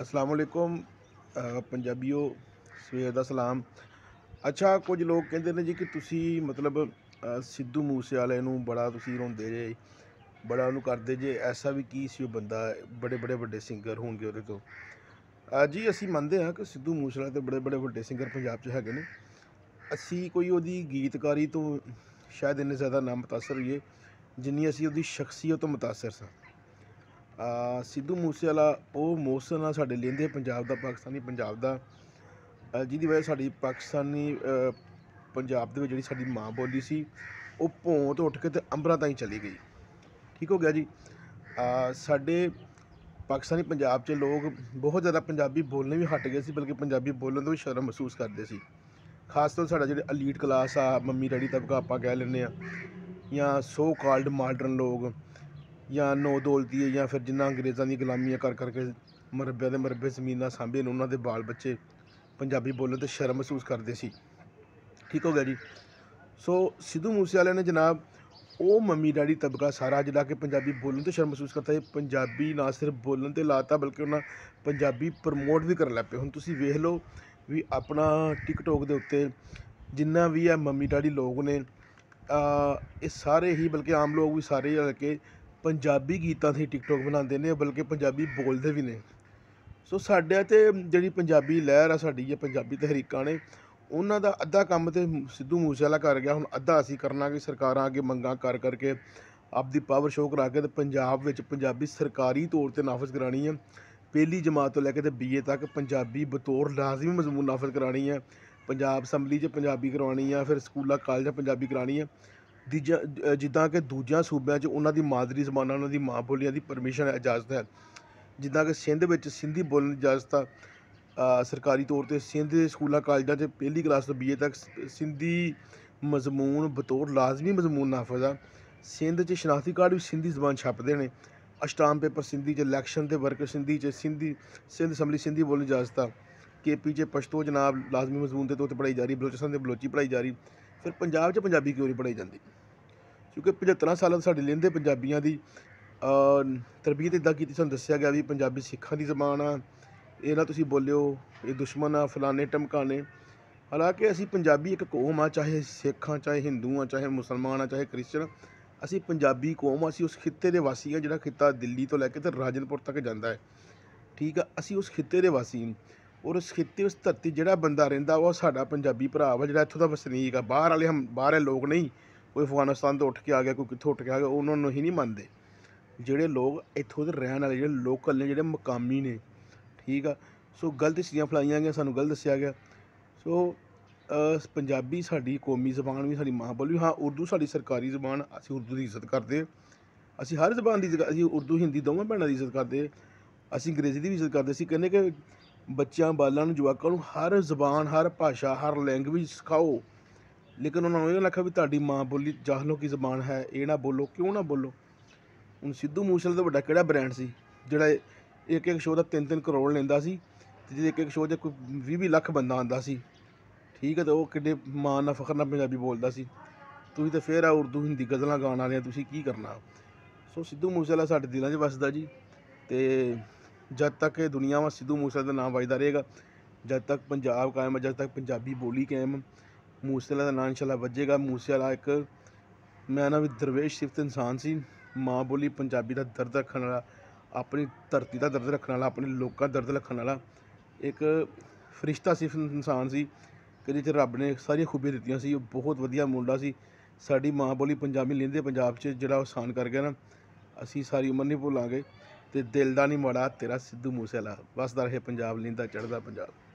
ਅਸਲਾਮ ਅਲੈਕੁਮ ਪੰਜਾਬੀਓ ਸਵੇਰ ਦਾ ਸਲਾਮ ਅੱਛਾ ਕੁਝ ਲੋਕ ਕਹਿੰਦੇ ਨੇ ਜੀ ਕਿ ਤੁਸੀਂ ਮਤਲਬ ਸਿੱਧੂ ਮੂਸੇ ਵਾਲੇ ਨੂੰ ਬੜਾ ਤੁਸੀਂ ਰੋਂਦੇ ਜੇ ਬੜਾ ਉਹਨੂੰ ਕਰਦੇ ਜੇ ਐਸਾ ਵੀ ਕੀ ਸੀ ਉਹ ਬੰਦਾ ਬੜੇ ਬੜੇ ਵੱਡੇ ਸਿੰਗਰ ਹੋਣਗੇ ਉਹਦੇ ਤੋਂ ਜੀ ਅਸੀਂ ਮੰਨਦੇ ਹਾਂ ਕਿ ਸਿੱਧੂ ਮੂਸੇ ਵਾਲੇ ਤੇ ਬੜੇ ਬੜੇ ਵੱਡੇ ਸਿੰਗਰ ਪੰਜਾਬ 'ਚ ਹੈਗੇ ਨੇ ਅਸੀਂ ਕੋਈ ਉਹਦੀ ਗੀਤਕਾਰੀ ਤੋਂ ਸ਼ਾਇਦ ਇੰਨੇ ਜ਼ਿਆਦਾ ਨਾ متاثر ਹੋਈਏ ਜਿੰਨੀ ਅਸੀਂ ਉਹਦੀ ਸ਼ਖਸੀਅਤ ਤੋਂ متاثر ਸਾਂ ਸਿੱਧੂ ਮੂਸੇਵਾਲਾ ਉਹ ਮੋਸਨ ਨਾਲ ਸਾਡੇ ਲੈਂਦੇ ਪੰਜਾਬ ਦਾ ਪਾਕਿਸਤਾਨੀ ਪੰਜਾਬ ਦਾ ਜਿਹਦੀ ਵਜ੍ਹਾ ਸਾਡੀ ਪਾਕਿਸਤਾਨੀ ਪੰਜਾਬ ਦੇ ਵਿੱਚ ਜਿਹੜੀ ਸਾਡੀ ਮਾਂ ਬੋਲੀ ਸੀ ਉਹ ਭੋਂ ਤੋਂ ਉੱਠ ਕੇ ਤੇ ਅੰਬਰਾਂ ਤਾਈਂ ਚਲੀ ਗਈ ਠੀਕ ਹੋ ਗਿਆ ਜੀ ਸਾਡੇ ਪਾਕਿਸਤਾਨੀ ਪੰਜਾਬ 'ਚ ਲੋਕ ਬਹੁਤ ਜ਼ਿਆਦਾ ਪੰਜਾਬੀ ਬੋਲਣੇ ਵੀ ਹਟ ਗਏ ਸੀ ਬਲਕਿ ਪੰਜਾਬੀ ਬੋਲਣ ਤੋਂ ਵੀ ਸ਼ਰਮ ਮਹਿਸੂਸ ਕਰਦੇ ਸੀ ਖਾਸ ਤੌਰ ਸਾਡਾ ਜਿਹੜੇ ਅਲੀਟ ਕਲਾਸ ਆ ਮੰਮੀ ਡੈਡੀ ਤਬਕਾ ਆਪਾਂ ਕਹਿ ਲੈਂਦੇ ਆ ਜਾਂ ਸੋ ਕਾਲਡ ਮਾਡਰਨ ਲੋਕ ਜਾਂ ਨੋ ਦੌਲਤੀ ਜਾਂ ਫਿਰ ਜਿੰਨਾ ਅੰਗਰੇਜ਼ਾਂ ਦੀ ਗੁਲਾਮੀਆਂ ਕਰ ਕਰਕੇ ਮਰਬਿਆਂ ਦੇ ਮਰਬੇ ਜ਼ਮੀਨਾਂ ਸਾਂਭੇ ਨੇ ਉਹਨਾਂ ਦੇ ਬਾਲ ਬੱਚੇ ਪੰਜਾਬੀ ਬੋਲਣ ਤੇ ਸ਼ਰਮ ਮਹਿਸੂਸ ਕਰਦੇ ਸੀ ਠੀਕ ਹੋ ਗਿਆ ਜੀ ਸੋ ਸਿੱਧੂ ਮੂਸੇ ਨੇ ਜਨਾਬ ਉਹ ਮੰਮੀ ਡੈਡੀ ਤਬਕਾ ਸਾਰਾ ਜਿਹੜਾ ਕਿ ਪੰਜਾਬੀ ਬੋਲਣ ਤੇ ਸ਼ਰਮ ਮਹਿਸੂਸ ਕਰਦਾ ਹੈ ਪੰਜਾਬੀ ਨਾ ਸਿਰਫ ਬੋਲਣ ਤੇ ਲਾਤਾ ਬਲਕਿ ਉਹਨਾਂ ਪੰਜਾਬੀ ਪ੍ਰਮੋਟ ਵੀ ਕਰਨ ਲੱਗ ਪਏ ਹੁਣ ਤੁਸੀਂ ਵੇਖ ਲਓ ਵੀ ਆਪਣਾ ਟਿਕਟੋਕ ਦੇ ਉੱਤੇ ਜਿੰਨਾ ਵੀ ਆ ਮੰਮੀ ਡੈਡੀ ਲੋਕ ਨੇ ਇਹ ਸਾਰੇ ਹੀ ਬਲਕਿ ਆਮ ਲੋਕ ਵੀ ਸਾਰੇ ਕੇ ਪੰਜਾਬੀ ਗੀਤਾਂ ਦੀ ਟਿਕਟੋਕ ਬਣਾਉਂਦੇ ਨੇ ਬਲਕਿ ਪੰਜਾਬੀ ਬੋਲਦੇ ਵੀ ਨੇ ਸੋ ਸਾਡੇ ਤੇ ਜਿਹੜੀ ਪੰਜਾਬੀ ਲਹਿਰ ਆ ਸਾਡੀ ਇਹ ਪੰਜਾਬੀ ਤਹਿਰੀਕਾਂ ਨੇ ਉਹਨਾਂ ਦਾ ਅੱਧਾ ਕੰਮ ਤੇ ਸਿੱਧੂ ਮੂਸੇਵਾਲਾ ਕਰ ਗਿਆ ਹੁਣ ਅੱਧਾ ਅਸੀਂ ਕਰਨਾ ਕਿ ਸਰਕਾਰਾਂ ਅੱਗੇ ਮੰਗਾਂ ਕਰ ਕਰਕੇ ਆਪਦੀ ਪਾਵਰ ਸ਼ੋਅ ਕਰਾ ਕੇ ਤੇ ਪੰਜਾਬ ਵਿੱਚ ਪੰਜਾਬੀ ਸਰਕਾਰੀ ਤੌਰ ਤੇ ਨਾਫਜ਼ ਕਰਾਣੀ ਹੈ ਪਹਿਲੀ ਜਮਾਤ ਤੋਂ ਲੈ ਕੇ ਤੇ ਬੀਏ ਤੱਕ ਪੰਜਾਬੀ ਬਤੌਰ ਲਾਜ਼ਮੀ ਮਜ਼ਮੂਨ ਨਾਫਜ਼ ਕਰਾਣੀ ਹੈ ਪੰਜਾਬ ਅਸੈਂਬਲੀ 'ਚ ਪੰਜਾਬੀ ਕਰਾਉਣੀ ਆ ਫਿਰ ਸਕੂਲਾਂ ਕਾਲਜਾਂ ਪੰਜਾਬੀ ਕਰਾਣੀ ਆ ਜਿੱਦਾਂ ਕਿ ਦੂਜਿਆਂ ਸੂਬਿਆਂ 'ਚ ਉਹਨਾਂ ਦੀ ਮਾਦਰੀ ਜ਼ਬਾਨਾਂ ਉਹਨਾਂ ਦੀ ਮਾਂ ਬੋਲੀਆਂ ਦੀ ਪਰਮਿਸ਼ਨ ਹੈ ਇਜਾਜ਼ਤ ਹੈ ਜਿੱਦਾਂ ਕਿ ਸਿੰਧ ਵਿੱਚ ਸਿੰਧੀ ਬੋਲਣ ਦੀ ਇਜਾਜ਼ਤ ਆ ਸਰਕਾਰੀ ਤੌਰ ਤੇ ਸਿੰਧ ਦੇ ਸਕੂਲਾਂ ਕਾਲਜਾਂ 'ਚ ਪਹਿਲੀ ਕਲਾਸ ਤੋਂ ਬੀਏ ਤੱਕ ਸਿੰਧੀ ਮਜ਼ਮੂਨ ਬਤੌਰ ਲਾਜ਼ਮੀ ਮਜ਼ਮੂਨ ਨਾਫਜ਼ ਆ ਸਿੰਧ 'ਚ ਸ਼ਨਾਖਤੀ ਕਾਰਡ ਵੀ ਸਿੰਧੀ ਜ਼ਬਾਨ ਛਾਪਦੇ ਨੇ ਅਸ਼ਟਾਮ ਪੇਪਰ ਸਿੰਧੀ 'ਚ ਇਲੈਕਸ਼ਨ ਤੇ ਵਰਕਰ ਸਿੰਧੀ 'ਚ ਸਿੰਧੀ ਸਿੰਧ ਅਸੈਂਬਲੀ ਸਿੰਧੀ ਬੋਲਣ ਇਜਾਜ਼ਤ ਆ ਕੇਪੀ 'ਚ ਪਸ਼ਤੋ ਜਨਾਬ ਲਾਜ਼ਮੀ ਮਜ਼ਮੂਨ ਦੇ ਤੌਰ ਤੇ ਪੜਾਈ ਜਾ ਰਹੀ ਬਲੋਚਿਸਤਾਨ ਦੇ ਬਲੋਚੀ ਪੜਾਈ ਜਾ ਰਹੀ ਫਿਰ ਪੰਜਾਬ 'ਚ ਪੰਜਾਬੀ ਕਿਉਂ ਨਹੀਂ ਪੜਾਈ ਜਾਂਦੀ ਕਿਉਂਕਿ 75 ਸਾਲਾਂ ਤੋਂ ਸਾਡੇ ਲੈਂਦੇ ਪੰਜਾਬੀਆਂ ਦੀ ਅ ਤਰਬੀਅਤ ਇਦਾਂ ਕੀਤੀ ਸਾਨੂੰ ਦੱਸਿਆ ਗਿਆ ਵੀ ਪੰਜਾਬੀ ਸਿੱਖਾਂ ਦੀ ਜ਼ਬਾਨ ਆ ਇਹ ਨਾ ਤੁਸੀਂ ਬੋਲਿਓ ਇਹ ਦੁਸ਼ਮਣ ਆ ਫਲਾਣੇ ਟਮਕਾਣੇ ਹਾਲਾਂਕਿ ਅਸੀਂ ਪੰਜਾਬੀ ਇੱਕ ਕੌਮ ਆ ਚਾਹੇ ਸਿੱਖਾਂ ਚਾਹੇ ਹਿੰਦੂ ਆ ਚਾਹੇ ਮੁਸਲਮਾਨ ਆ ਚਾਹੇ ਕ੍ਰਿਸਚਨ ਅਸੀਂ ਪੰਜਾਬੀ ਕੌਮ ਆ ਅਸੀਂ ਉਸ ਖਿੱਤੇ ਦੇ ਵਾਸੀ ਆ ਜਿਹੜਾ ਖਿੱਤਾ ਦਿੱਲੀ ਤੋਂ ਲੈ ਕੇ ਤੇ ਰਾਜਨਪੁਰ ਤੱਕ ਜਾਂਦਾ ਹੈ ਠੀਕ ਆ ਅਸੀਂ ਉਸ ਖਿੱਤੇ ਦੇ ਵਾਸੀ ਔਰ ਉਸ ਖਿੱਤੇ ਉਸ ਧਰਤੀ ਜਿਹੜਾ ਬੰਦਾ ਰਹਿੰਦਾ ਉਹ ਸਾਡਾ ਪੰਜਾਬੀ ਭਰਾ ਵਾ ਜਿਹੜਾ ਇੱਥੋਂ ਦਾ ਵਸਨੀਕ ਆ ਬਾਹਰ ਵਾਲੇ ਹਮ ਬਾਹਰ ਦੇ ਲੋਕ ਨਹੀਂ ਕੋਈ ਅਫਗਾਨਿਸਤਾਨ ਤੋਂ ਉੱਠ ਕੇ ਆ ਗਿਆ ਕੋਈ ਕਿੱਥੋਂ ਉੱਠ ਕੇ ਆ ਗਿਆ ਉਹਨਾਂ ਨੂੰ ਹੀ ਨਹੀਂ ਮੰਨਦੇ ਜਿਹੜੇ ਲੋਕ ਇੱਥੋਂ ਦੇ ਰਹਿਣ ਵਾਲੇ ਜਿਹੜੇ ਲੋਕਲ ਨੇ ਜਿਹੜੇ ਮਕਾਮੀ ਨੇ ਠੀਕ ਆ ਸੋ ਗਲਤ ਚੀਜ਼ਾਂ ਫਲਾਈਆਂ ਗਿਆ ਸਾਨੂੰ ਗਲਤ ਦੱਸਿਆ ਗਿਆ ਸੋ ਪੰਜਾਬੀ ਸਾਡੀ ਕੌਮੀ ਜ਼ਬਾਨ ਵੀ ਸਾਡੀ ਮਾਂ ਬੋਲੀ ਹਾਂ ਉਰਦੂ ਸਾਡੀ ਸਰਕਾਰੀ ਜ਼ਬਾਨ ਅਸੀਂ ਉਰਦੂ ਦੀ ਇੱਜ਼ਤ ਕਰਦੇ ਅਸੀਂ ਹਰ ਜ਼ਬਾਨ ਦੀ ਅਸੀਂ ਉਰਦੂ ਹਿੰਦੀ ਦੋਵਾਂ ਭੈਣਾਂ ਦੀ ਇੱਜ਼ਤ ਕਰਦੇ ਅਸੀਂ ਅੰਗਰੇਜ਼ੀ ਦੀ ਵੀ ਇੱਜ਼ਤ ਕਰਦੇ ਸੀ ਕਹਿੰਦੇ ਕਿ ਬੱਚਿਆਂ ਬਾਲਾਂ ਨੂੰ ਜਵਾਕਾਂ ਨੂੰ ਹਰ ਜ਼ਬਾਨ ਹਰ ਭਾਸ਼ਾ ਹਰ ਲੈਂਗੁਏਜ ਸਿਖਾਓ ਲੇਕਿਨ ਉਹਨਾਂ ਨੂੰ ਇਹ ਲੱਖਾ ਵੀ ਤੁਹਾਡੀ ਮਾਂ ਬੋਲੀ ਜਾਹਲੋਂ ਕੀ ਜ਼ਬਾਨ ਹੈ ਇਹ ਨਾ ਬੋਲੋ ਕਿਉਂ ਨਾ ਬੋਲੋ ਹੁਣ ਸਿੱਧੂ ਮੂਸੇਵਾਲੇ ਦਾ ਵੱਡਾ ਕਿਹੜਾ ਬ੍ਰਾਂਡ ਸੀ ਜਿਹੜਾ ਇੱਕ ਇੱਕ ਸ਼ੋਅ ਦਾ 3-3 ਕਰੋੜ ਲੈਂਦਾ ਸੀ ਤੇ ਜਿਹਦੇ ਇੱਕ ਇੱਕ ਸ਼ੋਅ ਦੇ ਕੋਈ 20-20 ਲੱਖ ਬੰਦਾ ਆਂਦਾ ਸੀ ਠੀਕ ਹੈ ਤਾਂ ਉਹ ਕਿੰਨੇ ਮਾਣ ਨਾਲ ਫਖਰ ਨਾਲ ਪੰਜਾਬੀ ਬੋਲਦਾ ਸੀ ਤੁਸੀਂ ਤਾਂ ਫੇਰ ਆ ਉਰਦੂ ਹਿੰਦੀ ਗਜ਼ਲਾਂ ਗਾਉਣ ਵਾਲੇ ਆ ਤੁਸੀਂ ਕੀ ਕਰਨਾ ਸੋ ਸਿੱਧੂ ਮੂਸੇਵਾਲਾ ਸਾਡੇ ਦਿਲਾਂ 'ਚ ਵੱਸਦਾ ਜੀ ਤੇ ਜਦ ਤੱਕ ਇਹ ਦੁਨੀਆ ਵਿੱਚ ਸਿੱਧੂ ਮੂਸੇਵਾਲੇ ਦਾ ਨਾਮ ਵੱਜਦਾ ਰਹੇਗਾ ਜਦ ਤੱਕ ਪੰਜਾਬ ਕਾਇਮ ਹੈ ਜਦ ਤੱਕ ਪੰਜਾਬੀ ਬੋਲੀ ਕਾਇਮ ਹੈ ਮੂਸੇਲਾ ਦਾ ਨਾਂ ਇਨਸ਼ਾਅੱਲਾ ਵੱਜੇਗਾ ਮੂਸੇਲਾ ਇੱਕ ਮੈਂ ਨਾ ਵੀ ਦਰਵੇਸ਼ ਸਿਫਤ ਇਨਸਾਨ ਸੀ ਮਾਂ ਬੋਲੀ ਪੰਜਾਬੀ ਦਾ ਦਰਦ ਰੱਖਣ ਵਾਲਾ ਆਪਣੀ ਧਰਤੀ ਦਾ ਦਰਦ ਰੱਖਣ ਵਾਲਾ ਆਪਣੇ ਲੋਕਾਂ ਦਾ ਦਰਦ ਰੱਖਣ ਵਾਲਾ ਇੱਕ ਫਰਿਸ਼ਤਾ ਸਿਫਤ ਇਨਸਾਨ ਸੀ ਕਿ ਜਿਹਦੇ ਚ ਰੱਬ ਨੇ ਸਾਰੀਆਂ ਖੂਬੀਆਂ ਦਿੱਤੀਆਂ ਸੀ ਉਹ ਬਹੁਤ ਵਧੀਆ ਮੁੰਡਾ ਸੀ ਸਾਡੀ ਮਾਂ ਬੋਲੀ ਪੰਜਾਬੀ ਲੈਂਦੇ ਪੰਜਾਬ 'ਚ ਜਿਹੜਾ ਆਸਾਨ ਕਰ ਗਿਆ ਨਾ ਅਸੀਂ ਸਾਰੀ ਉਮਰ ਨਹੀਂ ਭੁੱਲਾਂਗੇ ਤੇ ਦਿਲ ਦਾ ਨਹੀਂ ਮੜਾ ਤੇਰਾ ਸਿੱਧੂ ਮੂਸੇਵਾਲਾ ਵਸਦਾ ਰਹੇ ਪੰਜਾਬ ਲੈਂਦਾ ਚੜਦਾ ਪੰਜਾਬ